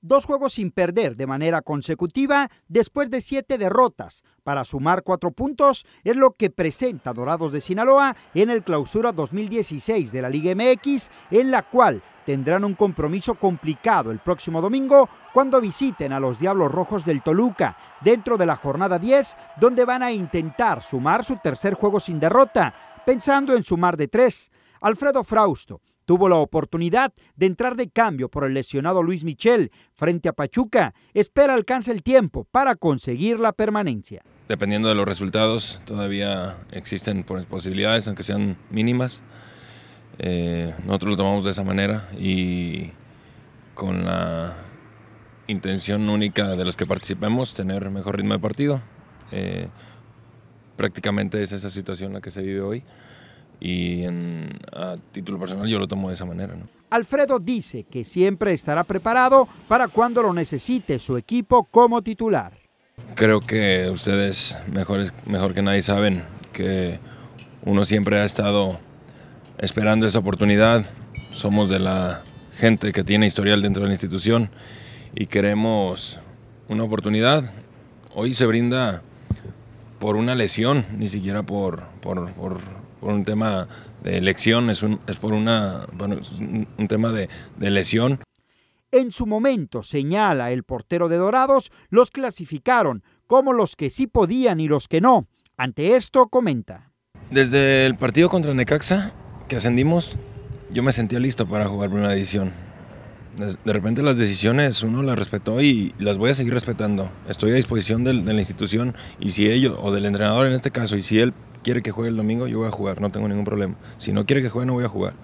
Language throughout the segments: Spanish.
dos juegos sin perder de manera consecutiva después de siete derrotas. Para sumar cuatro puntos es lo que presenta Dorados de Sinaloa en el clausura 2016 de la Liga MX, en la cual tendrán un compromiso complicado el próximo domingo cuando visiten a los Diablos Rojos del Toluca dentro de la jornada 10, donde van a intentar sumar su tercer juego sin derrota, pensando en sumar de tres. Alfredo Frausto, tuvo la oportunidad de entrar de cambio por el lesionado Luis Michel frente a Pachuca, espera alcance el tiempo para conseguir la permanencia. Dependiendo de los resultados, todavía existen pues, posibilidades, aunque sean mínimas. Eh, nosotros lo tomamos de esa manera y con la intención única de los que participemos, tener mejor ritmo de partido. Eh, prácticamente es esa situación la que se vive hoy y en, a título personal yo lo tomo de esa manera. Alfredo dice que siempre estará preparado para cuando lo necesite su equipo como titular. Creo que ustedes mejor que nadie saben que uno siempre ha estado esperando esa oportunidad. Somos de la gente que tiene historial dentro de la institución y queremos una oportunidad. Hoy se brinda por una lesión, ni siquiera por por un tema de elección es, por una, un, tema de, lesión. En su momento, señala el portero de Dorados, los clasificaron como los que sí podían y los que no. Ante esto comenta. Desde el partido contra Necaxa, que ascendimos, yo me sentía listo para jugar una edición. De repente las decisiones uno las respetó y las voy a seguir respetando. Estoy a disposición de, de la institución y si ellos, o del entrenador en este caso, y si él quiere que juegue el domingo, yo voy a jugar, no tengo ningún problema. Si no quiere que juegue, no voy a jugar.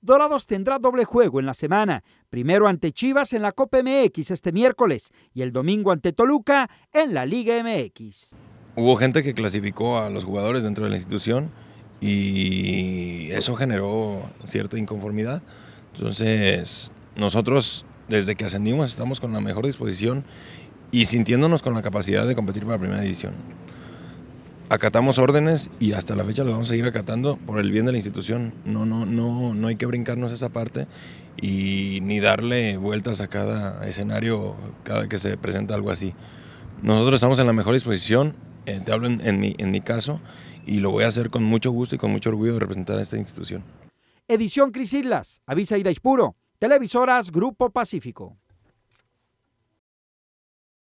Dorados tendrá doble juego en la semana, primero ante Chivas en la Copa MX este miércoles y el domingo ante Toluca en la Liga MX. Hubo gente que clasificó a los jugadores dentro de la institución y eso generó cierta inconformidad. Entonces, nosotros desde que ascendimos estamos con la mejor disposición y sintiéndonos con la capacidad de competir para la primera división acatamos órdenes y hasta la fecha lo vamos a seguir acatando por el bien de la institución. No, no, no, no hay que brincarnos esa parte y ni darle vueltas a cada escenario cada que se presenta algo así. Nosotros estamos en la mejor disposición, eh, te hablo en, mi, en mi caso, y lo voy a hacer con mucho gusto y con mucho orgullo de representar a esta institución. Edición Islas, Avisa y Puro, Televisoras Grupo Pacífico.